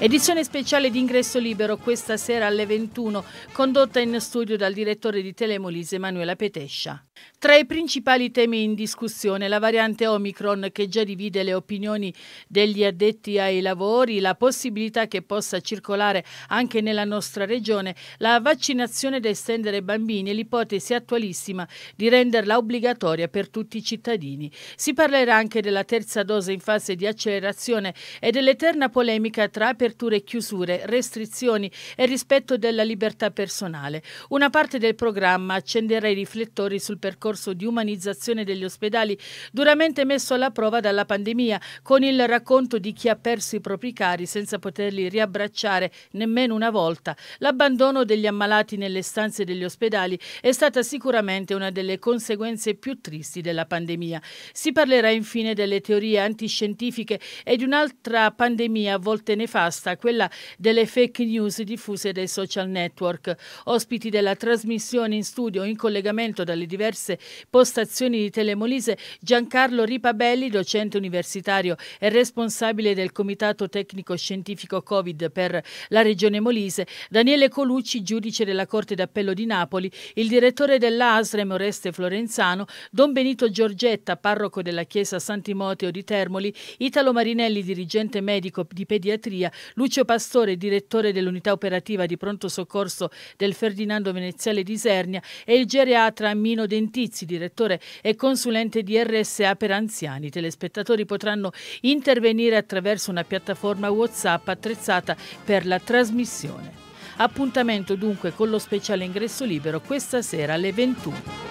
Edizione speciale di ingresso libero questa sera alle 21, condotta in studio dal direttore di Telemolise Emanuela Petescia. Tra i principali temi in discussione la variante Omicron che già divide le opinioni degli addetti ai lavori, la possibilità che possa circolare anche nella nostra regione, la vaccinazione da estendere ai bambini e l'ipotesi attualissima di renderla obbligatoria per tutti i cittadini. Si parlerà anche della terza dose in fase di accelerazione e dell'eterna polemica tra per aperture e chiusure, restrizioni e rispetto della libertà personale. Una parte del programma accenderà i riflettori sul percorso di umanizzazione degli ospedali duramente messo alla prova dalla pandemia, con il racconto di chi ha perso i propri cari senza poterli riabbracciare nemmeno una volta. L'abbandono degli ammalati nelle stanze degli ospedali è stata sicuramente una delle conseguenze più tristi della pandemia. Si parlerà infine delle teorie antiscientifiche e di un'altra pandemia a volte nefasta vasta, quella delle fake news diffuse dai social network. Ospiti della trasmissione in studio in collegamento dalle diverse postazioni di Telemolise, Giancarlo Ripabelli, docente universitario e responsabile del Comitato Tecnico Scientifico Covid per la Regione Molise, Daniele Colucci, giudice della Corte d'Appello di Napoli, il direttore dell'ASREM Oreste Florenzano, Don Benito Giorgetta, parroco della Chiesa San Timoteo di Termoli, Italo Marinelli, dirigente medico di pediatria, Lucio Pastore, direttore dell'unità operativa di pronto soccorso del Ferdinando Veneziale di Isernia e il geriatra Mino Dentizzi, direttore e consulente di RSA per anziani. I telespettatori potranno intervenire attraverso una piattaforma WhatsApp attrezzata per la trasmissione. Appuntamento dunque con lo speciale ingresso libero questa sera alle 21.